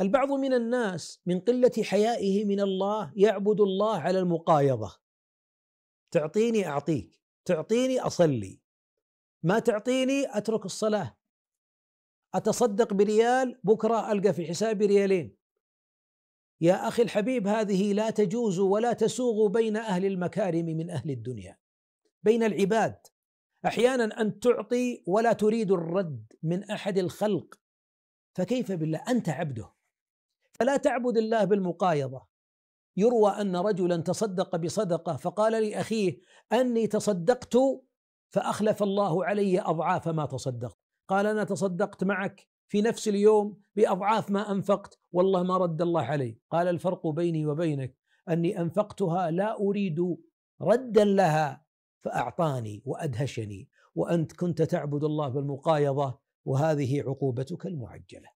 البعض من الناس من قله حيائه من الله يعبد الله على المقايضه تعطيني اعطيك تعطيني اصلي ما تعطيني اترك الصلاه اتصدق بريال بكره القى في حسابي ريالين يا اخي الحبيب هذه لا تجوز ولا تسوغ بين اهل المكارم من اهل الدنيا بين العباد احيانا ان تعطي ولا تريد الرد من احد الخلق فكيف بالله انت عبده فلا تعبد الله بالمقايضه يروى ان رجلا تصدق بصدقه فقال لاخيه اني تصدقت فاخلف الله علي اضعاف ما تصدقت قال انا تصدقت معك في نفس اليوم باضعاف ما انفقت والله ما رد الله علي قال الفرق بيني وبينك اني انفقتها لا اريد ردا لها فاعطاني وادهشني وانت كنت تعبد الله بالمقايضه وهذه عقوبتك المعجله